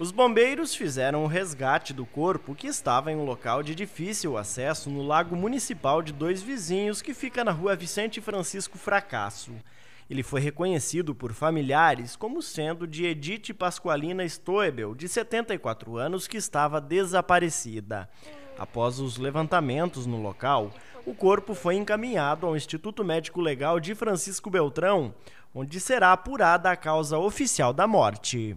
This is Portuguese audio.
Os bombeiros fizeram o resgate do corpo que estava em um local de difícil acesso no lago municipal de Dois Vizinhos, que fica na rua Vicente Francisco Fracasso. Ele foi reconhecido por familiares como sendo de Edith Pasqualina Stoebel, de 74 anos, que estava desaparecida. Após os levantamentos no local, o corpo foi encaminhado ao Instituto Médico Legal de Francisco Beltrão, onde será apurada a causa oficial da morte.